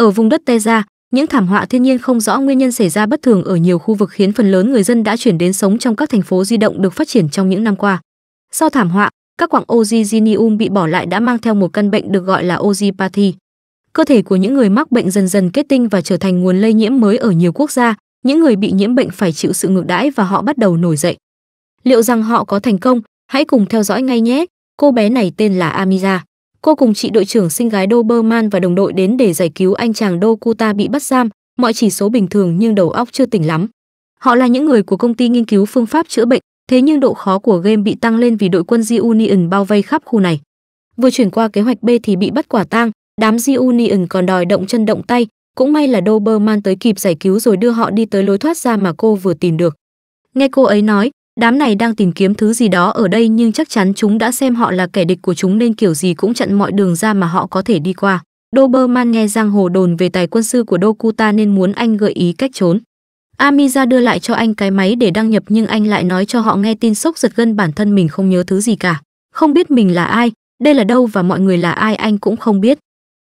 Ở vùng đất Teja, những thảm họa thiên nhiên không rõ nguyên nhân xảy ra bất thường ở nhiều khu vực khiến phần lớn người dân đã chuyển đến sống trong các thành phố di động được phát triển trong những năm qua. Sau thảm họa, các quặng oxygenium bị bỏ lại đã mang theo một căn bệnh được gọi là oxypathy. Cơ thể của những người mắc bệnh dần dần kết tinh và trở thành nguồn lây nhiễm mới ở nhiều quốc gia, những người bị nhiễm bệnh phải chịu sự ngược đãi và họ bắt đầu nổi dậy. Liệu rằng họ có thành công? Hãy cùng theo dõi ngay nhé. Cô bé này tên là Amira. Cô cùng chị đội trưởng sinh gái Doberman và đồng đội đến để giải cứu anh chàng Dokuta bị bắt giam, mọi chỉ số bình thường nhưng đầu óc chưa tỉnh lắm. Họ là những người của công ty nghiên cứu phương pháp chữa bệnh, thế nhưng độ khó của game bị tăng lên vì đội quân The Union bao vây khắp khu này. Vừa chuyển qua kế hoạch B thì bị bắt quả tang, đám The Union còn đòi động chân động tay, cũng may là Doberman tới kịp giải cứu rồi đưa họ đi tới lối thoát ra mà cô vừa tìm được. Nghe cô ấy nói, đám này đang tìm kiếm thứ gì đó ở đây nhưng chắc chắn chúng đã xem họ là kẻ địch của chúng nên kiểu gì cũng chặn mọi đường ra mà họ có thể đi qua doberman nghe giang hồ đồn về tài quân sư của dokuta nên muốn anh gợi ý cách trốn amiza đưa lại cho anh cái máy để đăng nhập nhưng anh lại nói cho họ nghe tin sốc giật gân bản thân mình không nhớ thứ gì cả không biết mình là ai đây là đâu và mọi người là ai anh cũng không biết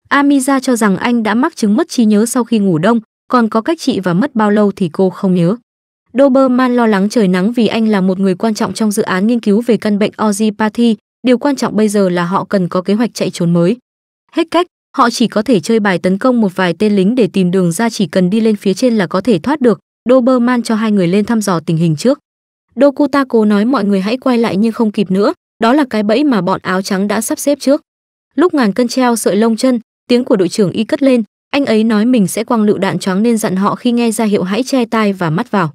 amiza cho rằng anh đã mắc chứng mất trí nhớ sau khi ngủ đông còn có cách trị và mất bao lâu thì cô không nhớ Doberman lo lắng trời nắng vì anh là một người quan trọng trong dự án nghiên cứu về căn bệnh Ozipathy, điều quan trọng bây giờ là họ cần có kế hoạch chạy trốn mới. Hết cách, họ chỉ có thể chơi bài tấn công một vài tên lính để tìm đường ra chỉ cần đi lên phía trên là có thể thoát được. Doberman cho hai người lên thăm dò tình hình trước. Dokuta cố nói mọi người hãy quay lại nhưng không kịp nữa, đó là cái bẫy mà bọn áo trắng đã sắp xếp trước. Lúc ngàn cân treo sợi lông chân, tiếng của đội trưởng y cất lên, anh ấy nói mình sẽ quăng lựu đạn choáng nên dặn họ khi nghe ra hiệu hãy che tai và mắt vào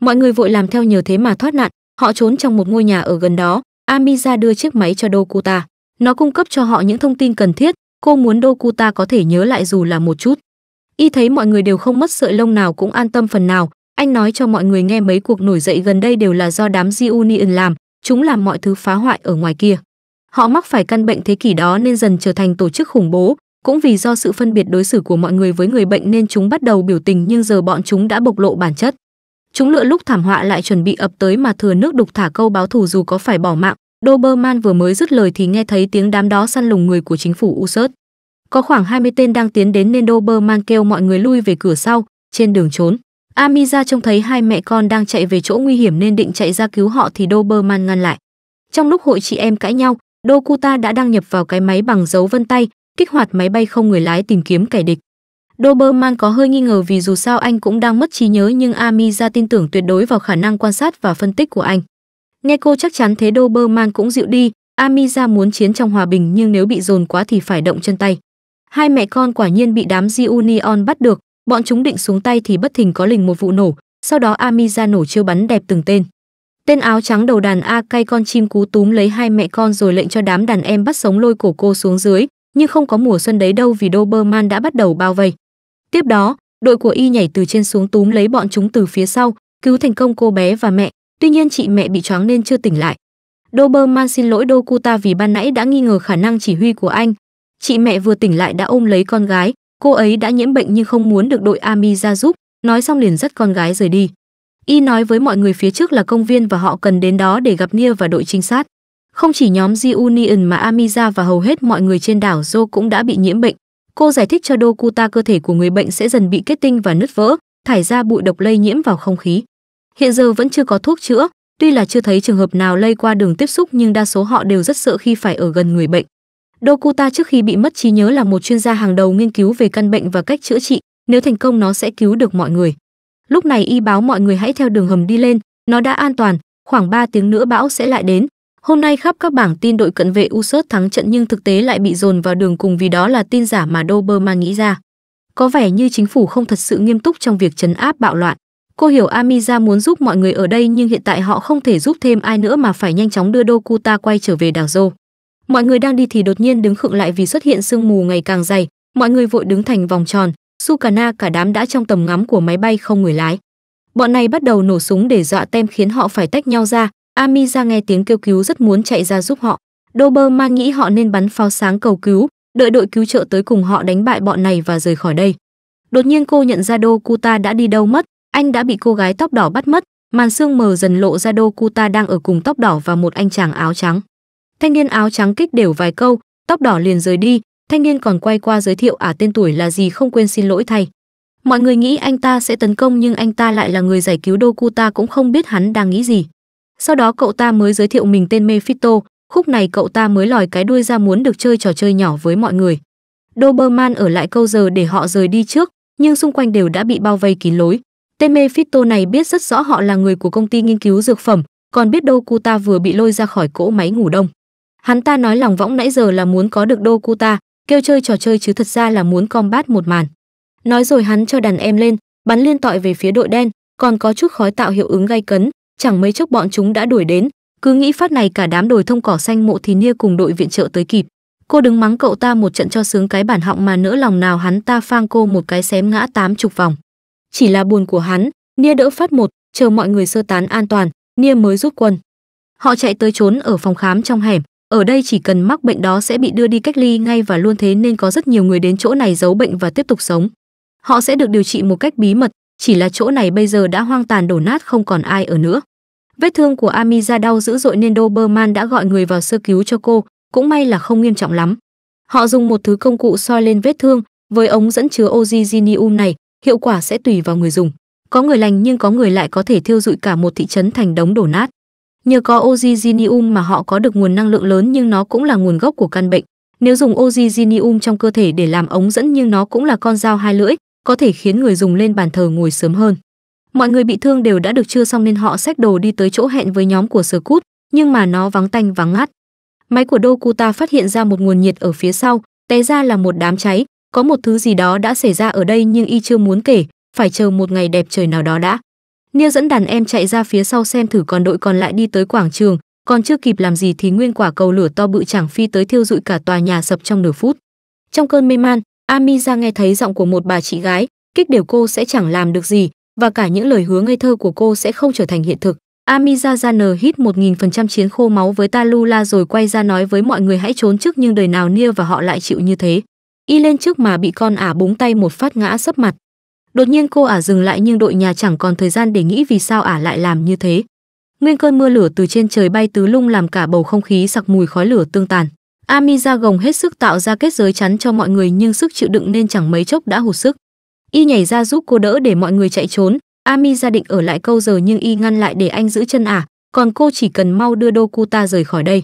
mọi người vội làm theo nhờ thế mà thoát nạn họ trốn trong một ngôi nhà ở gần đó amiza đưa chiếc máy cho dokuta nó cung cấp cho họ những thông tin cần thiết cô muốn dokuta có thể nhớ lại dù là một chút y thấy mọi người đều không mất sợi lông nào cũng an tâm phần nào anh nói cho mọi người nghe mấy cuộc nổi dậy gần đây đều là do đám Union làm, chúng làm mọi thứ phá hoại ở ngoài kia. Họ mắc phải căn bệnh thế kỷ đó nên dần trở thành tổ chức khủng bố, cũng vì do sự phân biệt đối xử của mọi người với người bệnh nên chúng bắt đầu biểu tình nhưng giờ bọn chúng đã bộc lộ bản chất chúng lựa lúc thảm họa lại chuẩn bị ập tới mà thừa nước đục thả câu báo thù dù có phải bỏ mạng doberman vừa mới dứt lời thì nghe thấy tiếng đám đó săn lùng người của chính phủ usert có khoảng 20 tên đang tiến đến nên doberman kêu mọi người lui về cửa sau trên đường trốn amiza trông thấy hai mẹ con đang chạy về chỗ nguy hiểm nên định chạy ra cứu họ thì doberman ngăn lại trong lúc hội chị em cãi nhau dokuta đã đăng nhập vào cái máy bằng dấu vân tay kích hoạt máy bay không người lái tìm kiếm kẻ địch Doberman có hơi nghi ngờ vì dù sao anh cũng đang mất trí nhớ nhưng Amiza tin tưởng tuyệt đối vào khả năng quan sát và phân tích của anh. Nghe cô chắc chắn thế Doberman cũng dịu đi, Amiza muốn chiến trong hòa bình nhưng nếu bị dồn quá thì phải động chân tay. Hai mẹ con quả nhiên bị đám Union bắt được, bọn chúng định xuống tay thì bất thình có lình một vụ nổ, sau đó Amiza nổ chiêu bắn đẹp từng tên. Tên áo trắng đầu đàn A cay con chim cú túm lấy hai mẹ con rồi lệnh cho đám đàn em bắt sống lôi cổ cô xuống dưới, nhưng không có mùa xuân đấy đâu vì Doberman đã bắt đầu bao vây. Tiếp đó, đội của y nhảy từ trên xuống túm lấy bọn chúng từ phía sau, cứu thành công cô bé và mẹ, tuy nhiên chị mẹ bị choáng nên chưa tỉnh lại. Doberman xin lỗi Dokuta vì ban nãy đã nghi ngờ khả năng chỉ huy của anh. Chị mẹ vừa tỉnh lại đã ôm lấy con gái, cô ấy đã nhiễm bệnh nhưng không muốn được đội Ami ra giúp, nói xong liền dắt con gái rời đi. Y nói với mọi người phía trước là công viên và họ cần đến đó để gặp Nia và đội trinh sát. Không chỉ nhóm Union mà Amiza và hầu hết mọi người trên đảo Joe cũng đã bị nhiễm bệnh. Cô giải thích cho Dokuta cơ thể của người bệnh sẽ dần bị kết tinh và nứt vỡ, thải ra bụi độc lây nhiễm vào không khí. Hiện giờ vẫn chưa có thuốc chữa, tuy là chưa thấy trường hợp nào lây qua đường tiếp xúc nhưng đa số họ đều rất sợ khi phải ở gần người bệnh. Dokuta trước khi bị mất trí nhớ là một chuyên gia hàng đầu nghiên cứu về căn bệnh và cách chữa trị, nếu thành công nó sẽ cứu được mọi người. Lúc này y báo mọi người hãy theo đường hầm đi lên, nó đã an toàn, khoảng 3 tiếng nữa bão sẽ lại đến, Hôm nay khắp các bảng tin đội cận vệ Usyk e thắng trận nhưng thực tế lại bị dồn vào đường cùng vì đó là tin giả mà Doberman nghĩ ra. Có vẻ như chính phủ không thật sự nghiêm túc trong việc chấn áp bạo loạn. Cô hiểu Amiza muốn giúp mọi người ở đây nhưng hiện tại họ không thể giúp thêm ai nữa mà phải nhanh chóng đưa Dokuta quay trở về đảo Dô. Mọi người đang đi thì đột nhiên đứng khựng lại vì xuất hiện sương mù ngày càng dày, mọi người vội đứng thành vòng tròn, Sukana cả đám đã trong tầm ngắm của máy bay không người lái. Bọn này bắt đầu nổ súng để dọa tem khiến họ phải tách nhau ra, Amira nghe tiếng kêu cứu rất muốn chạy ra giúp họ. Doberman nghĩ họ nên bắn pháo sáng cầu cứu, đợi đội cứu trợ tới cùng họ đánh bại bọn này và rời khỏi đây. Đột nhiên cô nhận ra Dokuta đã đi đâu mất, anh đã bị cô gái tóc đỏ bắt mất, màn sương mờ dần lộ ra Dokuta đang ở cùng tóc đỏ và một anh chàng áo trắng. Thanh niên áo trắng kích đều vài câu, tóc đỏ liền rời đi, thanh niên còn quay qua giới thiệu à, tên tuổi là gì không quên xin lỗi thay. Mọi người nghĩ anh ta sẽ tấn công nhưng anh ta lại là người giải cứu Dokuta cũng không biết hắn đang nghĩ gì. Sau đó cậu ta mới giới thiệu mình tên Mephisto, khúc này cậu ta mới lòi cái đuôi ra muốn được chơi trò chơi nhỏ với mọi người. Doberman ở lại câu giờ để họ rời đi trước, nhưng xung quanh đều đã bị bao vây kín lối. Tên Mephisto này biết rất rõ họ là người của công ty nghiên cứu dược phẩm, còn biết Dokuta vừa bị lôi ra khỏi cỗ máy ngủ đông. Hắn ta nói lòng võng nãy giờ là muốn có được Dokuta, kêu chơi trò chơi chứ thật ra là muốn combat một màn. Nói rồi hắn cho đàn em lên, bắn liên tọi về phía đội đen, còn có chút khói tạo hiệu ứng gay cấn, chẳng mấy chốc bọn chúng đã đuổi đến cứ nghĩ phát này cả đám đồi thông cỏ xanh mộ thì nia cùng đội viện trợ tới kịp cô đứng mắng cậu ta một trận cho sướng cái bản họng mà nỡ lòng nào hắn ta phang cô một cái xém ngã tám chục vòng chỉ là buồn của hắn nia đỡ phát một chờ mọi người sơ tán an toàn nia mới rút quân họ chạy tới trốn ở phòng khám trong hẻm ở đây chỉ cần mắc bệnh đó sẽ bị đưa đi cách ly ngay và luôn thế nên có rất nhiều người đến chỗ này giấu bệnh và tiếp tục sống họ sẽ được điều trị một cách bí mật chỉ là chỗ này bây giờ đã hoang tàn đổ nát không còn ai ở nữa. Vết thương của Amiza đau dữ dội nên Doberman đã gọi người vào sơ cứu cho cô, cũng may là không nghiêm trọng lắm. Họ dùng một thứ công cụ soi lên vết thương, với ống dẫn chứa Ozygenium này, hiệu quả sẽ tùy vào người dùng. Có người lành nhưng có người lại có thể thiêu rụi cả một thị trấn thành đống đổ nát. Nhờ có Ozygenium mà họ có được nguồn năng lượng lớn nhưng nó cũng là nguồn gốc của căn bệnh. Nếu dùng Ozygenium trong cơ thể để làm ống dẫn nhưng nó cũng là con dao hai lưỡi, có thể khiến người dùng lên bàn thờ ngồi sớm hơn. Mọi người bị thương đều đã được chưa xong nên họ xách đồ đi tới chỗ hẹn với nhóm của Sơ Cút, nhưng mà nó vắng tanh vắng ngắt. Máy của Dokuta phát hiện ra một nguồn nhiệt ở phía sau, té ra là một đám cháy, có một thứ gì đó đã xảy ra ở đây nhưng y chưa muốn kể, phải chờ một ngày đẹp trời nào đó đã. Nia dẫn đàn em chạy ra phía sau xem thử còn đội còn lại đi tới quảng trường, còn chưa kịp làm gì thì nguyên quả cầu lửa to bự chẳng phi tới thiêu rụi cả tòa nhà sập trong nửa phút. Trong cơn mê man, Amira nghe thấy giọng của một bà chị gái, kích đều cô sẽ chẳng làm được gì và cả những lời hứa ngây thơ của cô sẽ không trở thành hiện thực. ra Zanner hít 1000% chiến khô máu với Talula rồi quay ra nói với mọi người hãy trốn trước nhưng đời nào Nia và họ lại chịu như thế. Y lên trước mà bị con ả búng tay một phát ngã sấp mặt. Đột nhiên cô ả dừng lại nhưng đội nhà chẳng còn thời gian để nghĩ vì sao ả lại làm như thế. Nguyên cơn mưa lửa từ trên trời bay tứ lung làm cả bầu không khí sặc mùi khói lửa tương tàn. Ami ra gồng hết sức tạo ra kết giới chắn cho mọi người nhưng sức chịu đựng nên chẳng mấy chốc đã hụt sức. Y nhảy ra giúp cô đỡ để mọi người chạy trốn, Ami ra định ở lại câu giờ nhưng y ngăn lại để anh giữ chân à, còn cô chỉ cần mau đưa Dokuta rời khỏi đây.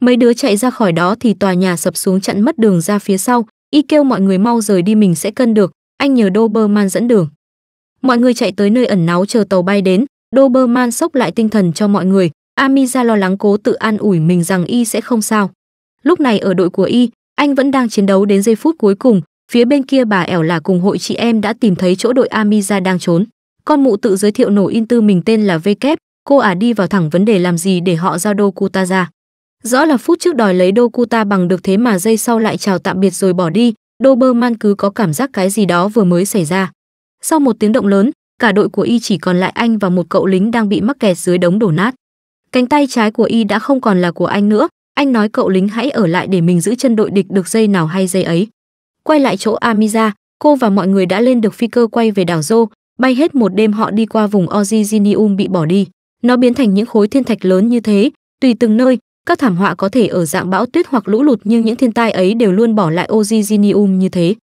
Mấy đứa chạy ra khỏi đó thì tòa nhà sập xuống chặn mất đường ra phía sau, y kêu mọi người mau rời đi mình sẽ cân được, anh nhờ Doberman dẫn đường. Mọi người chạy tới nơi ẩn náu chờ tàu bay đến, Doberman sốc lại tinh thần cho mọi người, Ami ra lo lắng cố tự an ủi mình rằng y sẽ không sao lúc này ở đội của y anh vẫn đang chiến đấu đến giây phút cuối cùng phía bên kia bà ẻo là cùng hội chị em đã tìm thấy chỗ đội amiza đang trốn con mụ tự giới thiệu nổ in tư mình tên là v kép e cô ả à đi vào thẳng vấn đề làm gì để họ giao đô kuta ra rõ là phút trước đòi lấy đô kuta bằng được thế mà giây sau lại chào tạm biệt rồi bỏ đi đô bơ man cứ có cảm giác cái gì đó vừa mới xảy ra sau một tiếng động lớn cả đội của y chỉ còn lại anh và một cậu lính đang bị mắc kẹt dưới đống đổ nát cánh tay trái của y đã không còn là của anh nữa anh nói cậu lính hãy ở lại để mình giữ chân đội địch được dây nào hay dây ấy quay lại chỗ amiza cô và mọi người đã lên được phi cơ quay về đảo rô bay hết một đêm họ đi qua vùng originium bị bỏ đi nó biến thành những khối thiên thạch lớn như thế tùy từng nơi các thảm họa có thể ở dạng bão tuyết hoặc lũ lụt nhưng những thiên tai ấy đều luôn bỏ lại originium như thế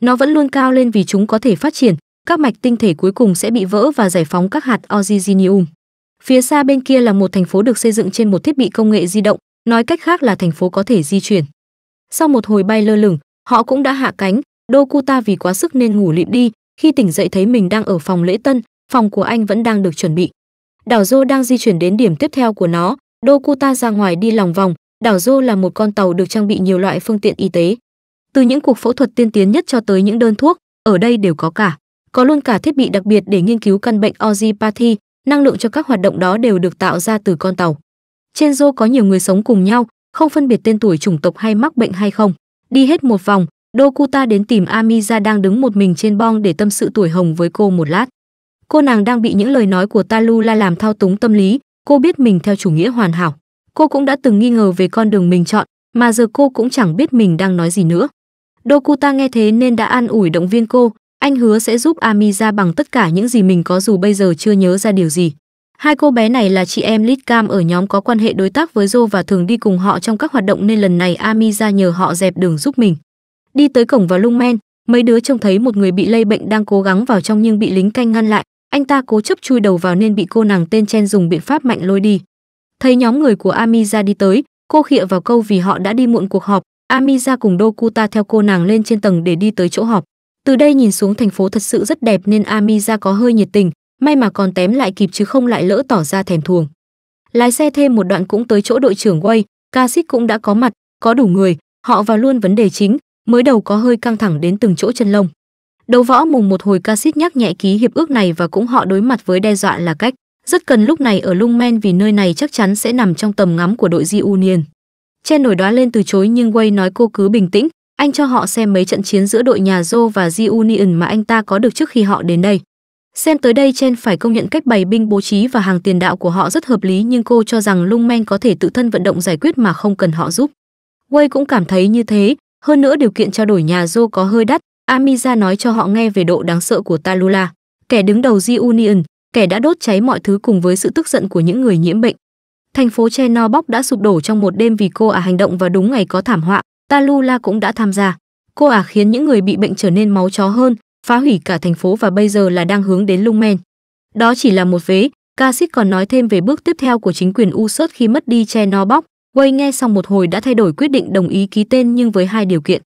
nó vẫn luôn cao lên vì chúng có thể phát triển các mạch tinh thể cuối cùng sẽ bị vỡ và giải phóng các hạt originium phía xa bên kia là một thành phố được xây dựng trên một thiết bị công nghệ di động nói cách khác là thành phố có thể di chuyển. Sau một hồi bay lơ lửng, họ cũng đã hạ cánh, Dokuta vì quá sức nên ngủ lịm đi, khi tỉnh dậy thấy mình đang ở phòng lễ tân, phòng của anh vẫn đang được chuẩn bị. Đảo Dô đang di chuyển đến điểm tiếp theo của nó, Dokuta ra ngoài đi lòng vòng, đảo Dô là một con tàu được trang bị nhiều loại phương tiện y tế. Từ những cuộc phẫu thuật tiên tiến nhất cho tới những đơn thuốc, ở đây đều có cả. Có luôn cả thiết bị đặc biệt để nghiên cứu căn bệnh Ozipathy, năng lượng cho các hoạt động đó đều được tạo ra từ con tàu trên rô có nhiều người sống cùng nhau không phân biệt tên tuổi chủng tộc hay mắc bệnh hay không đi hết một vòng dokuta đến tìm amisa đang đứng một mình trên bong để tâm sự tuổi hồng với cô một lát cô nàng đang bị những lời nói của Talu la làm thao túng tâm lý cô biết mình theo chủ nghĩa hoàn hảo cô cũng đã từng nghi ngờ về con đường mình chọn mà giờ cô cũng chẳng biết mình đang nói gì nữa dokuta nghe thế nên đã an ủi động viên cô anh hứa sẽ giúp amisa bằng tất cả những gì mình có dù bây giờ chưa nhớ ra điều gì Hai cô bé này là chị em Lit Cam ở nhóm có quan hệ đối tác với Jo và thường đi cùng họ trong các hoạt động nên lần này Ami ra nhờ họ dẹp đường giúp mình. Đi tới cổng vào lung men, mấy đứa trông thấy một người bị lây bệnh đang cố gắng vào trong nhưng bị lính canh ngăn lại. Anh ta cố chấp chui đầu vào nên bị cô nàng tên Chen dùng biện pháp mạnh lôi đi. Thấy nhóm người của Ami ra đi tới, cô khịa vào câu vì họ đã đi muộn cuộc họp. Ami ra cùng Dokuta theo cô nàng lên trên tầng để đi tới chỗ họp. Từ đây nhìn xuống thành phố thật sự rất đẹp nên Ami ra có hơi nhiệt tình, May mà còn tém lại kịp chứ không lại lỡ tỏ ra thèm thuồng. Lái xe thêm một đoạn cũng tới chỗ đội trưởng Way, Kasich cũng đã có mặt, có đủ người, họ vào luôn vấn đề chính, mới đầu có hơi căng thẳng đến từng chỗ chân lông. Đầu võ mùng một hồi Kasich nhắc nhẹ ký hiệp ước này và cũng họ đối mặt với đe dọa là cách, rất cần lúc này ở Lungmen vì nơi này chắc chắn sẽ nằm trong tầm ngắm của đội Di Union. Chen nổi đoá lên từ chối nhưng Quay nói cô cứ bình tĩnh, anh cho họ xem mấy trận chiến giữa đội nhà Joe và Di Union mà anh ta có được trước khi họ đến đây. Xem tới đây trên phải công nhận cách bày binh bố trí và hàng tiền đạo của họ rất hợp lý nhưng cô cho rằng Lung Men có thể tự thân vận động giải quyết mà không cần họ giúp. Wei cũng cảm thấy như thế, hơn nữa điều kiện trao đổi nhà Joe có hơi đắt, Amiza nói cho họ nghe về độ đáng sợ của Talula, kẻ đứng đầu Ji Union, kẻ đã đốt cháy mọi thứ cùng với sự tức giận của những người nhiễm bệnh. Thành phố Chernobog đã sụp đổ trong một đêm vì cô à hành động và đúng ngày có thảm họa, Talula cũng đã tham gia. Cô à khiến những người bị bệnh trở nên máu chó hơn, phá hủy cả thành phố và bây giờ là đang hướng đến lung men. Đó chỉ là một vế, Kasich còn nói thêm về bước tiếp theo của chính quyền Ussert khi mất đi che bóc. Way nghe xong một hồi đã thay đổi quyết định đồng ý ký tên nhưng với hai điều kiện.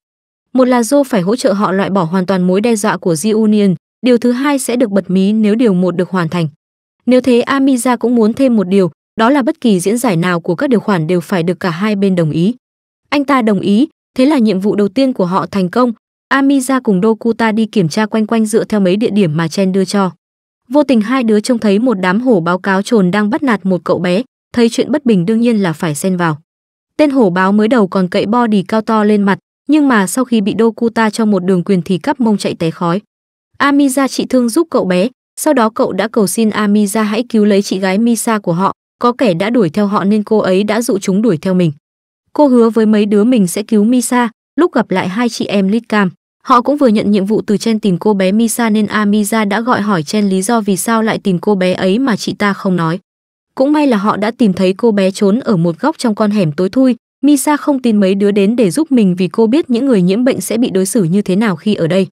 Một là Joe phải hỗ trợ họ loại bỏ hoàn toàn mối đe dọa của The Union, điều thứ hai sẽ được bật mí nếu điều một được hoàn thành. Nếu thế Amiza cũng muốn thêm một điều, đó là bất kỳ diễn giải nào của các điều khoản đều phải được cả hai bên đồng ý. Anh ta đồng ý, thế là nhiệm vụ đầu tiên của họ thành công, Amisa cùng Dokuta đi kiểm tra quanh quanh dựa theo mấy địa điểm mà Chen đưa cho. Vô tình hai đứa trông thấy một đám hổ báo cáo trồn đang bắt nạt một cậu bé, thấy chuyện bất bình đương nhiên là phải xen vào. Tên hổ báo mới đầu còn cậy bo đì cao to lên mặt, nhưng mà sau khi bị Dokuta cho một đường quyền thì cắp mông chạy té khói. Amisa trị thương giúp cậu bé, sau đó cậu đã cầu xin Amisa hãy cứu lấy chị gái Misa của họ, có kẻ đã đuổi theo họ nên cô ấy đã dụ chúng đuổi theo mình. Cô hứa với mấy đứa mình sẽ cứu Misa, lúc gặp lại hai chị em Litcam. Họ cũng vừa nhận nhiệm vụ từ Chen tìm cô bé Misa nên Amisa đã gọi hỏi Chen lý do vì sao lại tìm cô bé ấy mà chị ta không nói. Cũng may là họ đã tìm thấy cô bé trốn ở một góc trong con hẻm tối thui, Misa không tin mấy đứa đến để giúp mình vì cô biết những người nhiễm bệnh sẽ bị đối xử như thế nào khi ở đây.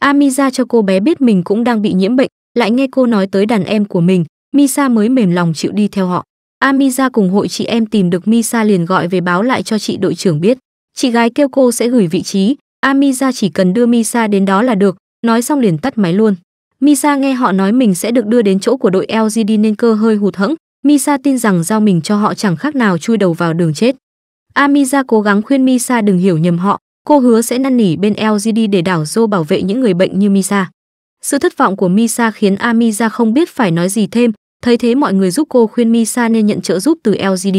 Amisa cho cô bé biết mình cũng đang bị nhiễm bệnh, lại nghe cô nói tới đàn em của mình, Misa mới mềm lòng chịu đi theo họ. Amisa cùng hội chị em tìm được Misa liền gọi về báo lại cho chị đội trưởng biết. Chị gái kêu cô sẽ gửi vị trí, Amisa chỉ cần đưa Misa đến đó là được, nói xong liền tắt máy luôn. Misa nghe họ nói mình sẽ được đưa đến chỗ của đội LGD nên cơ hơi hụt hẫng, Misa tin rằng giao mình cho họ chẳng khác nào chui đầu vào đường chết. Amisa cố gắng khuyên Misa đừng hiểu nhầm họ, cô hứa sẽ năn nỉ bên LGD để đảo Joe bảo vệ những người bệnh như Misa. Sự thất vọng của Misa khiến Amisa không biết phải nói gì thêm, thấy thế mọi người giúp cô khuyên Misa nên nhận trợ giúp từ LGD.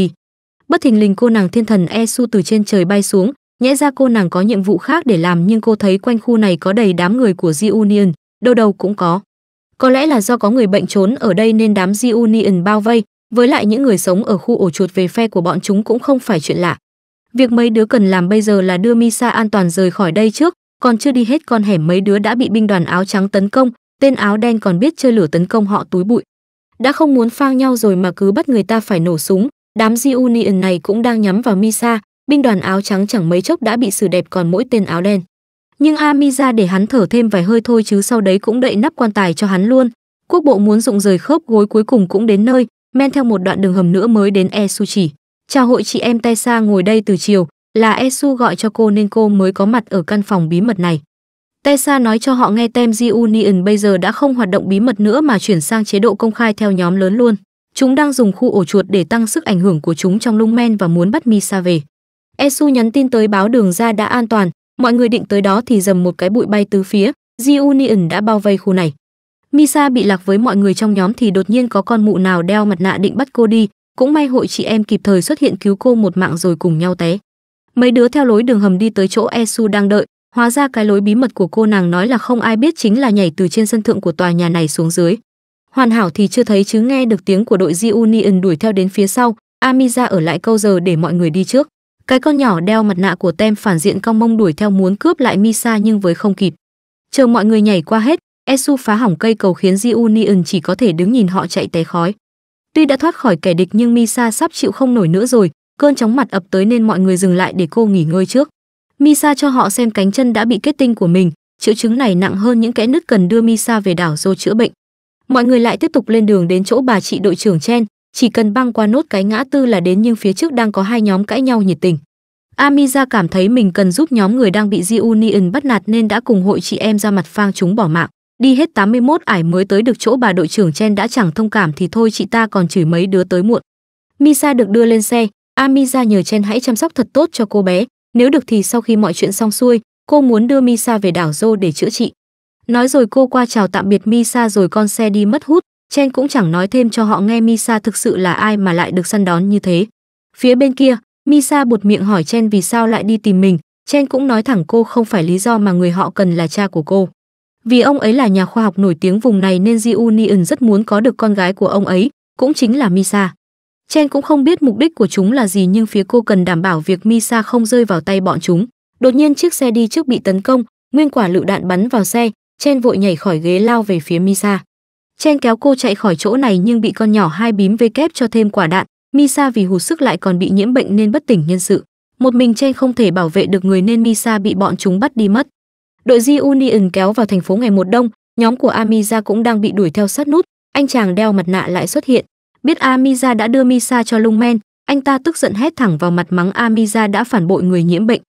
Bất thình lình cô nàng thiên thần Esu từ trên trời bay xuống, Nhẽ ra cô nàng có nhiệm vụ khác để làm nhưng cô thấy quanh khu này có đầy đám người của Reunion, đâu đâu cũng có. Có lẽ là do có người bệnh trốn ở đây nên đám Reunion bao vây, với lại những người sống ở khu ổ chuột về phe của bọn chúng cũng không phải chuyện lạ. Việc mấy đứa cần làm bây giờ là đưa Misa an toàn rời khỏi đây trước, còn chưa đi hết con hẻm mấy đứa đã bị binh đoàn áo trắng tấn công, tên áo đen còn biết chơi lửa tấn công họ túi bụi. Đã không muốn phang nhau rồi mà cứ bắt người ta phải nổ súng, đám Reunion này cũng đang nhắm vào Misa, binh đoàn áo trắng chẳng mấy chốc đã bị xử đẹp còn mỗi tên áo đen nhưng Amida để hắn thở thêm vài hơi thôi chứ sau đấy cũng đậy nắp quan tài cho hắn luôn. Quốc bộ muốn dụng rời khớp gối cuối cùng cũng đến nơi, men theo một đoạn đường hầm nữa mới đến Esu chỉ. Chào hội chị em Tessa ngồi đây từ chiều, là Esu gọi cho cô nên cô mới có mặt ở căn phòng bí mật này. Tessa nói cho họ nghe Tem Union bây giờ đã không hoạt động bí mật nữa mà chuyển sang chế độ công khai theo nhóm lớn luôn. Chúng đang dùng khu ổ chuột để tăng sức ảnh hưởng của chúng trong lung men và muốn bắt Misa về. Esu nhắn tin tới báo đường ra đã an toàn, mọi người định tới đó thì dầm một cái bụi bay từ phía, Reunion đã bao vây khu này. Misa bị lạc với mọi người trong nhóm thì đột nhiên có con mụ nào đeo mặt nạ định bắt cô đi, cũng may hội chị em kịp thời xuất hiện cứu cô một mạng rồi cùng nhau té. Mấy đứa theo lối đường hầm đi tới chỗ Esu đang đợi, hóa ra cái lối bí mật của cô nàng nói là không ai biết chính là nhảy từ trên sân thượng của tòa nhà này xuống dưới. Hoàn hảo thì chưa thấy chứ nghe được tiếng của đội Reunion đuổi theo đến phía sau, Amisa ở lại câu giờ để mọi người đi trước. Cái con nhỏ đeo mặt nạ của tem phản diện cong mông đuổi theo muốn cướp lại Misa nhưng với không kịp. Chờ mọi người nhảy qua hết, Esu phá hỏng cây cầu khiến Reunion chỉ có thể đứng nhìn họ chạy té khói. Tuy đã thoát khỏi kẻ địch nhưng Misa sắp chịu không nổi nữa rồi, cơn chóng mặt ập tới nên mọi người dừng lại để cô nghỉ ngơi trước. Misa cho họ xem cánh chân đã bị kết tinh của mình, triệu chứng này nặng hơn những kẽ nứt cần đưa Misa về đảo Dô chữa bệnh. Mọi người lại tiếp tục lên đường đến chỗ bà chị đội trưởng Chen, chỉ cần băng qua nốt cái ngã tư là đến nhưng phía trước đang có hai nhóm cãi nhau nhiệt tình. Amiza cảm thấy mình cần giúp nhóm người đang bị Reunion bắt nạt nên đã cùng hội chị em ra mặt phang chúng bỏ mạng. Đi hết 81 ải mới tới được chỗ bà đội trưởng Chen đã chẳng thông cảm thì thôi chị ta còn chửi mấy đứa tới muộn. Misa được đưa lên xe, Amiza nhờ Chen hãy chăm sóc thật tốt cho cô bé, nếu được thì sau khi mọi chuyện xong xuôi, cô muốn đưa Misa về đảo Dô để chữa trị. Nói rồi cô qua chào tạm biệt Misa rồi con xe đi mất hút, Chen cũng chẳng nói thêm cho họ nghe Misa thực sự là ai mà lại được săn đón như thế. Phía bên kia, Misa buột miệng hỏi Chen vì sao lại đi tìm mình, Chen cũng nói thẳng cô không phải lý do mà người họ cần là cha của cô. Vì ông ấy là nhà khoa học nổi tiếng vùng này nên Ji Jiunion rất muốn có được con gái của ông ấy, cũng chính là Misa. Chen cũng không biết mục đích của chúng là gì nhưng phía cô cần đảm bảo việc Misa không rơi vào tay bọn chúng. Đột nhiên chiếc xe đi trước bị tấn công, nguyên quả lựu đạn bắn vào xe, Chen vội nhảy khỏi ghế lao về phía Misa chen kéo cô chạy khỏi chỗ này nhưng bị con nhỏ hai bím vê kép cho thêm quả đạn misa vì hụt sức lại còn bị nhiễm bệnh nên bất tỉnh nhân sự một mình chen không thể bảo vệ được người nên misa bị bọn chúng bắt đi mất đội di union kéo vào thành phố ngày một đông nhóm của amiza cũng đang bị đuổi theo sát nút anh chàng đeo mặt nạ lại xuất hiện biết amiza đã đưa misa cho lung men anh ta tức giận hét thẳng vào mặt mắng amiza đã phản bội người nhiễm bệnh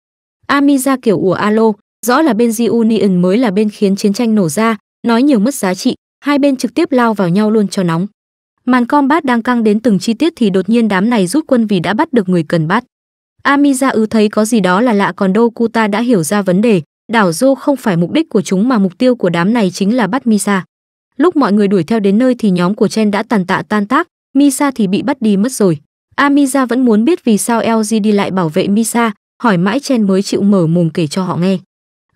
amiza kiểu ủa alo rõ là bên di union mới là bên khiến chiến tranh nổ ra nói nhiều mất giá trị hai bên trực tiếp lao vào nhau luôn cho nóng màn combat đang căng đến từng chi tiết thì đột nhiên đám này rút quân vì đã bắt được người cần bắt amiza ư thấy có gì đó là lạ còn dokuta đã hiểu ra vấn đề đảo dô không phải mục đích của chúng mà mục tiêu của đám này chính là bắt misa lúc mọi người đuổi theo đến nơi thì nhóm của chen đã tàn tạ tan tác misa thì bị bắt đi mất rồi amiza vẫn muốn biết vì sao đi lại bảo vệ misa hỏi mãi chen mới chịu mở mồm kể cho họ nghe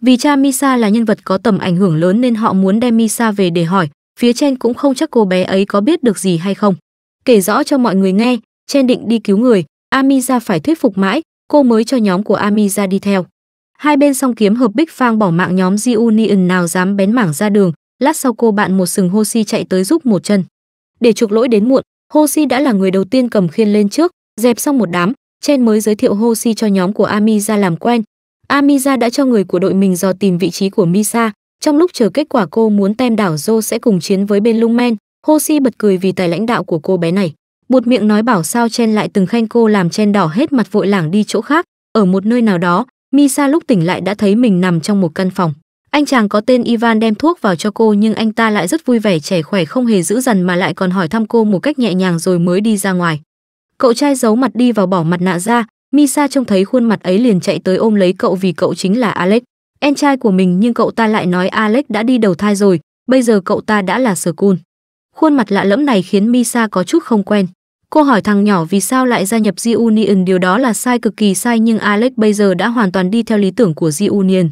vì cha Misa là nhân vật có tầm ảnh hưởng lớn nên họ muốn đem Misa về để hỏi, phía Chen cũng không chắc cô bé ấy có biết được gì hay không. Kể rõ cho mọi người nghe, Chen định đi cứu người, Amisa phải thuyết phục mãi, cô mới cho nhóm của Amisa đi theo. Hai bên song kiếm hợp bích phang bỏ mạng nhóm Ziunion nào dám bén mảng ra đường, lát sau cô bạn một sừng Hoshi chạy tới giúp một chân. Để chuộc lỗi đến muộn, Hoshi đã là người đầu tiên cầm khiên lên trước, dẹp xong một đám, Chen mới giới thiệu Hoshi cho nhóm của Amisa làm quen, Amisa đã cho người của đội mình dò tìm vị trí của Misa, trong lúc chờ kết quả cô muốn tem đảo Jo sẽ cùng chiến với bên Lungmen, Hoshi bật cười vì tài lãnh đạo của cô bé này. Một miệng nói bảo sao Chen lại từng khen cô làm Chen đỏ hết mặt vội lảng đi chỗ khác, ở một nơi nào đó, Misa lúc tỉnh lại đã thấy mình nằm trong một căn phòng. Anh chàng có tên Ivan đem thuốc vào cho cô nhưng anh ta lại rất vui vẻ trẻ khỏe không hề giữ dần mà lại còn hỏi thăm cô một cách nhẹ nhàng rồi mới đi ra ngoài. Cậu trai giấu mặt đi vào bỏ mặt nạ ra, Misa trông thấy khuôn mặt ấy liền chạy tới ôm lấy cậu vì cậu chính là Alex, em trai của mình nhưng cậu ta lại nói Alex đã đi đầu thai rồi, bây giờ cậu ta đã là sở cun. Khuôn mặt lạ lẫm này khiến Misa có chút không quen. Cô hỏi thằng nhỏ vì sao lại gia nhập Z Union điều đó là sai cực kỳ sai nhưng Alex bây giờ đã hoàn toàn đi theo lý tưởng của Z Union.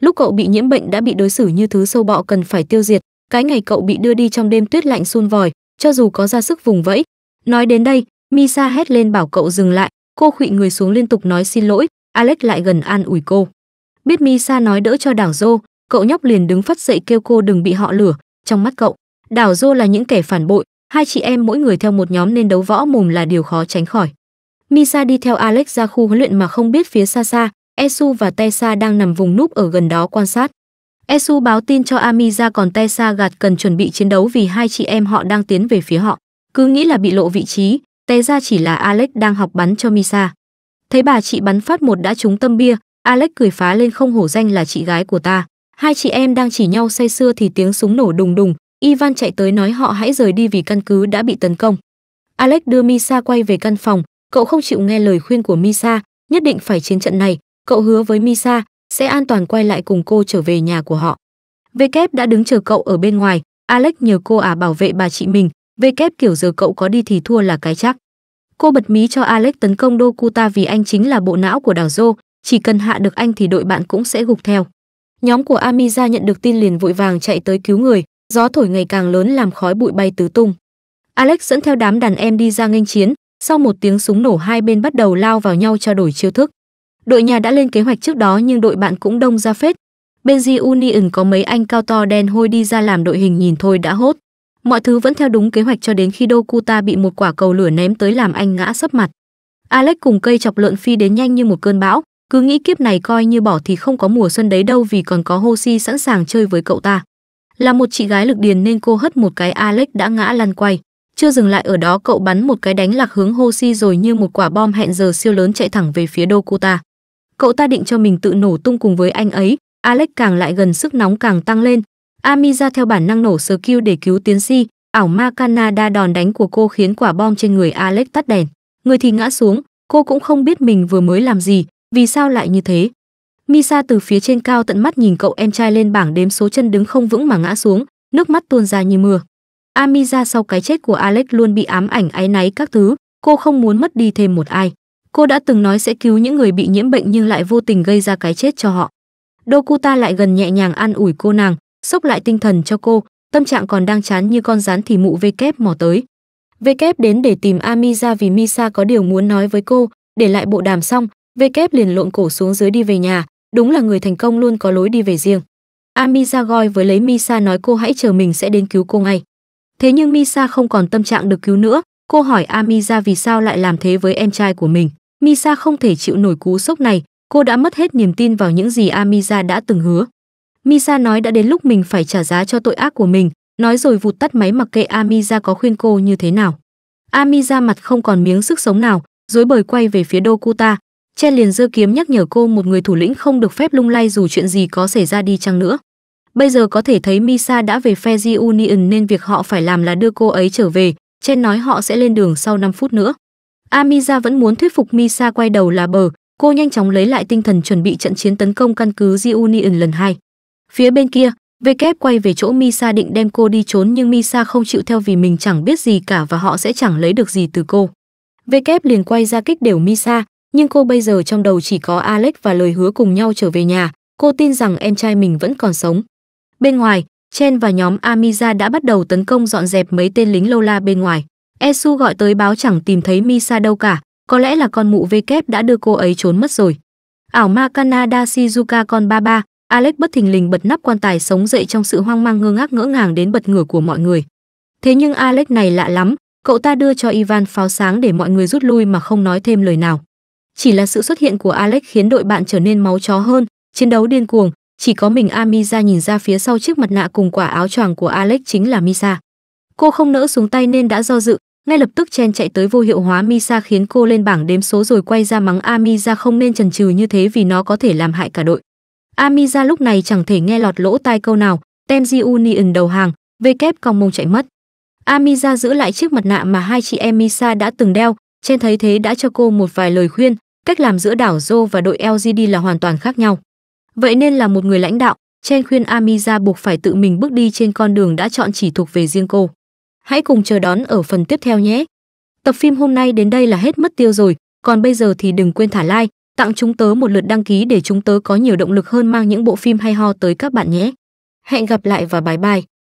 Lúc cậu bị nhiễm bệnh đã bị đối xử như thứ sâu bọ cần phải tiêu diệt, cái ngày cậu bị đưa đi trong đêm tuyết lạnh sun vòi, cho dù có ra sức vùng vẫy. Nói đến đây, Misa hét lên bảo cậu dừng lại, Cô khụy người xuống liên tục nói xin lỗi, Alex lại gần an ủi cô. Biết Misa nói đỡ cho đảo Dô, cậu nhóc liền đứng phát dậy kêu cô đừng bị họ lửa, trong mắt cậu, đảo Dô là những kẻ phản bội, hai chị em mỗi người theo một nhóm nên đấu võ mồm là điều khó tránh khỏi. Misa đi theo Alex ra khu huấn luyện mà không biết phía xa xa, Esu và Tesa đang nằm vùng núp ở gần đó quan sát. Esu báo tin cho Amisa còn Tesa gạt cần chuẩn bị chiến đấu vì hai chị em họ đang tiến về phía họ. Cứ nghĩ là bị lộ vị trí, té ra chỉ là Alex đang học bắn cho Misa. Thấy bà chị bắn phát một đã trúng tâm bia, Alex cười phá lên không hổ danh là chị gái của ta. Hai chị em đang chỉ nhau say sưa thì tiếng súng nổ đùng đùng, Ivan chạy tới nói họ hãy rời đi vì căn cứ đã bị tấn công. Alex đưa Misa quay về căn phòng, cậu không chịu nghe lời khuyên của Misa, nhất định phải chiến trận này, cậu hứa với Misa sẽ an toàn quay lại cùng cô trở về nhà của họ. V kép e đã đứng chờ cậu ở bên ngoài, Alex nhờ cô ả à bảo vệ bà chị mình, về kép kiểu giờ cậu có đi thì thua là cái chắc. Cô bật mí cho Alex tấn công Dokuta vì anh chính là bộ não của đảo Dô, chỉ cần hạ được anh thì đội bạn cũng sẽ gục theo. Nhóm của Amiza nhận được tin liền vội vàng chạy tới cứu người, gió thổi ngày càng lớn làm khói bụi bay tứ tung. Alex dẫn theo đám đàn em đi ra nghênh chiến, sau một tiếng súng nổ hai bên bắt đầu lao vào nhau trao đổi chiêu thức. Đội nhà đã lên kế hoạch trước đó nhưng đội bạn cũng đông ra phết. Bên G Union có mấy anh cao to đen hôi đi ra làm đội hình nhìn thôi đã hốt mọi thứ vẫn theo đúng kế hoạch cho đến khi Dokuta bị một quả cầu lửa ném tới làm anh ngã sấp mặt. Alex cùng cây chọc lợn phi đến nhanh như một cơn bão, cứ nghĩ kiếp này coi như bỏ thì không có mùa xuân đấy đâu vì còn có Hoshi sẵn sàng chơi với cậu ta. Là một chị gái lực điền nên cô hất một cái Alex đã ngã lăn quay. Chưa dừng lại ở đó cậu bắn một cái đánh lạc hướng Hoshi rồi như một quả bom hẹn giờ siêu lớn chạy thẳng về phía Dokuta. Cậu ta định cho mình tự nổ tung cùng với anh ấy, Alex càng lại gần sức nóng càng tăng lên, Amisa theo bản năng nổ skill để cứu tiến si, ảo ma Canada đòn đánh của cô khiến quả bom trên người Alex tắt đèn. Người thì ngã xuống, cô cũng không biết mình vừa mới làm gì, vì sao lại như thế. Misa từ phía trên cao tận mắt nhìn cậu em trai lên bảng đếm số chân đứng không vững mà ngã xuống, nước mắt tuôn ra như mưa. Amisa sau cái chết của Alex luôn bị ám ảnh áy náy các thứ, cô không muốn mất đi thêm một ai. Cô đã từng nói sẽ cứu những người bị nhiễm bệnh nhưng lại vô tình gây ra cái chết cho họ. Dokuta lại gần nhẹ nhàng an ủi cô nàng, sốc lại tinh thần cho cô, tâm trạng còn đang chán như con rán thì mụ V-kép mò tới. V-kép đến để tìm Ami ra vì Misa có điều muốn nói với cô, để lại bộ đàm xong, V-kép liền lộn cổ xuống dưới đi về nhà, đúng là người thành công luôn có lối đi về riêng. Ami ra gọi với lấy Misa nói cô hãy chờ mình sẽ đến cứu cô ngay. Thế nhưng Misa không còn tâm trạng được cứu nữa, cô hỏi Ami ra vì sao lại làm thế với em trai của mình. Misa không thể chịu nổi cú sốc này, cô đã mất hết niềm tin vào những gì Ami-ra đã từng hứa. Misa nói đã đến lúc mình phải trả giá cho tội ác của mình, nói rồi vụt tắt máy mặc kệ Amiza có khuyên cô như thế nào. Amiza mặt không còn miếng sức sống nào, dối bời quay về phía Dokuta. Chen liền giơ kiếm nhắc nhở cô một người thủ lĩnh không được phép lung lay dù chuyện gì có xảy ra đi chăng nữa. Bây giờ có thể thấy Misa đã về Fezi Union nên việc họ phải làm là đưa cô ấy trở về. Chen nói họ sẽ lên đường sau 5 phút nữa. Amiza vẫn muốn thuyết phục Misa quay đầu là bờ, cô nhanh chóng lấy lại tinh thần chuẩn bị trận chiến tấn công căn cứ Union lần hai. Phía bên kia, W quay về chỗ Misa định đem cô đi trốn nhưng Misa không chịu theo vì mình chẳng biết gì cả và họ sẽ chẳng lấy được gì từ cô. W liền quay ra kích đều Misa, nhưng cô bây giờ trong đầu chỉ có Alex và lời hứa cùng nhau trở về nhà, cô tin rằng em trai mình vẫn còn sống. Bên ngoài, Chen và nhóm Amiza đã bắt đầu tấn công dọn dẹp mấy tên lính Lola bên ngoài. Esu gọi tới báo chẳng tìm thấy Misa đâu cả, có lẽ là con mụ V kép đã đưa cô ấy trốn mất rồi. Ảo ma Canada Shizuka con ba ba, Alex bất thình lình bật nắp quan tài sống dậy trong sự hoang mang ngơ ngác ngỡ ngàng đến bật ngửa của mọi người. Thế nhưng Alex này lạ lắm, cậu ta đưa cho Ivan pháo sáng để mọi người rút lui mà không nói thêm lời nào. Chỉ là sự xuất hiện của Alex khiến đội bạn trở nên máu chó hơn, chiến đấu điên cuồng, chỉ có mình Amisa nhìn ra phía sau chiếc mặt nạ cùng quả áo choàng của Alex chính là Misa. Cô không nỡ xuống tay nên đã do dự, ngay lập tức Chen chạy tới vô hiệu hóa Misa khiến cô lên bảng đếm số rồi quay ra mắng Amisa không nên chần chừ như thế vì nó có thể làm hại cả đội. Amiza lúc này chẳng thể nghe lọt lỗ tai câu nào, Tenji Union đầu hàng, kép còng mông chạy mất. Amiza giữ lại chiếc mặt nạ mà hai chị em Misa đã từng đeo, trên thấy thế đã cho cô một vài lời khuyên, cách làm giữa đảo Joe và đội LGD là hoàn toàn khác nhau. Vậy nên là một người lãnh đạo, Chen khuyên Amiza buộc phải tự mình bước đi trên con đường đã chọn chỉ thuộc về riêng cô. Hãy cùng chờ đón ở phần tiếp theo nhé. Tập phim hôm nay đến đây là hết mất tiêu rồi, còn bây giờ thì đừng quên thả like, tặng chúng tớ một lượt đăng ký để chúng tớ có nhiều động lực hơn mang những bộ phim hay ho tới các bạn nhé. Hẹn gặp lại và bye bye.